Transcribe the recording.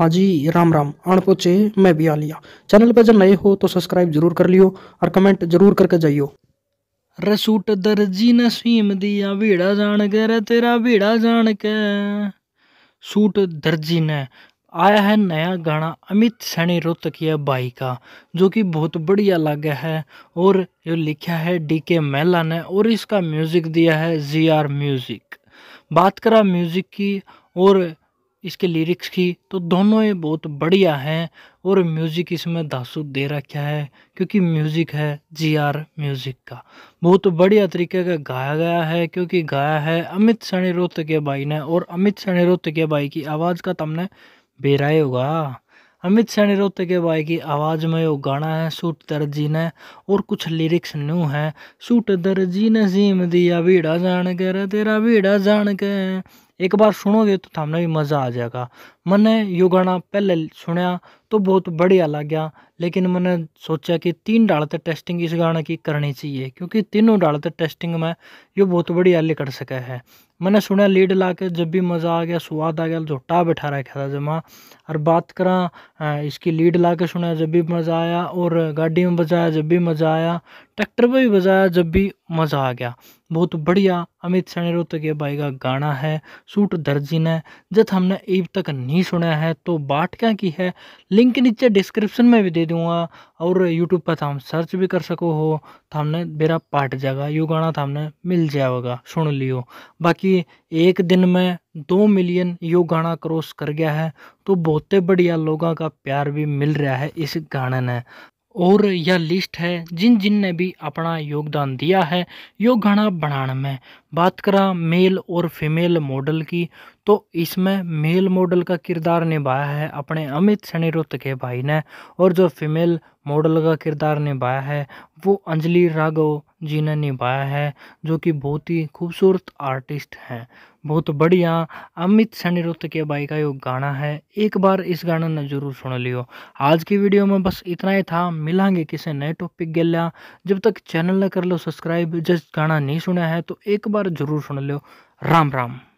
हाँ जी राम राम पोचे मैं भी आ लिया चैनल पर जब नए हो तो सब्सक्राइब जरूर कर लियो और कमेंट जरूर करके जाइयो रसूट दर्जी ने सीम दिया भीड़ा जान कर तेरा भीड़ा जान के सूट दर्जी ने आया है नया गाना अमित सैनी किया बाई का जो कि बहुत बढ़िया लगा है और ये लिखा है डी के मेला ने और इसका म्यूज़िक दिया है जी आर म्यूज़िक बात करा म्यूज़िक की और इसके लिरिक्स की तो दोनों ही बहुत बढ़िया हैं और म्यूज़िक इसमें दासू दे रखा है क्योंकि म्यूज़िक है जी आर म्यूज़िक का बहुत बढ़िया तरीके का गाया गया है क्योंकि गाया है अमित सणी के भाई ने और अमित सणी के भाई की आवाज़ का तमने तो बेरा होगा अमित सैनी के भाई की आवाज़ में वो गाना है सूट दर्जी ने और कुछ लिरिक्स न्यू हैं सूट दर्जी ने जीम दिया भीड़ा जान कर तेरा भीड़ा जान कर एक बार सुनोगे तो थामने भी मज़ा आ जाएगा मैंने यो गाना पहले सुनया तो बहुत बढ़िया लग गया लेकिन मैंने सोचा कि तीन डालते तो टेस्टिंग इस गाने की करनी चाहिए क्योंकि तीनों डालते तो टेस्टिंग में यो बहुत बढ़िया कर सका है मैंने सुना लीड ला के जब भी मज़ा आ गया स्वाद आ गया तो झोटा बैठा रखा था जमा और बात करा इसकी लीड ला के सुना जब भी मज़ा आया और गाड़ी में बजाया जब भी मज़ा आया ट्रैक्टर पर भी बजाया जब भी मज़ा आ गया बहुत बढ़िया अमित सैनी तक ये भाई का गाना है सूट दर्जी ने जब हमने ईब तक नहीं सुना है तो बाट क्या की है लिंक नीचे डिस्क्रिप्शन में भी दे दूंगा और यूट्यूब पर हम सर्च भी कर सको हो तो हमने मेरा पाट जाएगा यू गाना तो हमने मिल जाएगा सुन लियो बाकी एक दिन में दो मिलियन यो गाना क्रॉस कर गया है तो बहुत बढ़िया लोगों का प्यार भी मिल रहा है इस गाने ने और यह लिस्ट है जिन जिन ने भी अपना योगदान दिया है योग गाना बनाने में बात करा मेल और फीमेल मॉडल की तो इसमें मेल मॉडल का किरदार निभाया है अपने अमित सनिरुत के भाई ने और जो फीमेल मॉडल का किरदार निभाया है वो अंजलि राघव ने निभाया है जो कि बहुत ही खूबसूरत आर्टिस्ट हैं बहुत बढ़िया अमित सैनी के बाई का यो गाना है एक बार इस गाना ने जरूर सुन लियो आज की वीडियो में बस इतना ही था मिलेंगे किसी नए टॉपिक लिए जब तक चैनल ने कर लो सब्सक्राइब जस्ट गाना नहीं सुना है तो एक बार जरूर सुन लो राम राम